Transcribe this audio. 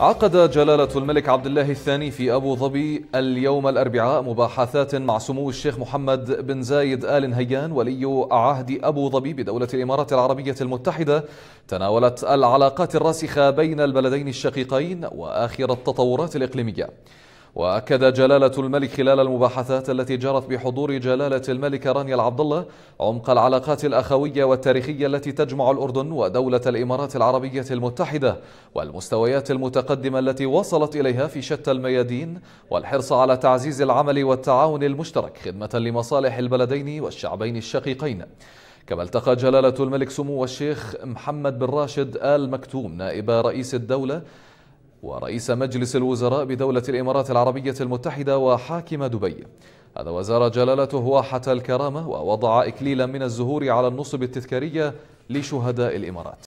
عقد جلالة الملك عبد الله الثاني في أبو ظبي اليوم الأربعاء مباحثات مع سمو الشيخ محمد بن زايد آل نهيان ولي عهد أبو ظبي بدولة الإمارات العربية المتحدة تناولت العلاقات الراسخة بين البلدين الشقيقين وآخر التطورات الإقليمية وأكد جلالة الملك خلال المباحثات التي جرت بحضور جلالة الملك رانيا العبد الله عمق العلاقات الأخوية والتاريخية التي تجمع الأردن ودولة الإمارات العربية المتحدة والمستويات المتقدمة التي وصلت إليها في شتى الميادين والحرص على تعزيز العمل والتعاون المشترك خدمة لمصالح البلدين والشعبين الشقيقين كما التقى جلالة الملك سمو الشيخ محمد بن راشد آل مكتوم نائب رئيس الدولة ورئيس مجلس الوزراء بدولة الإمارات العربية المتحدة وحاكم دبي هذا وزار جلالته واحة الكرامة ووضع إكليلا من الزهور على النصب التذكارية لشهداء الإمارات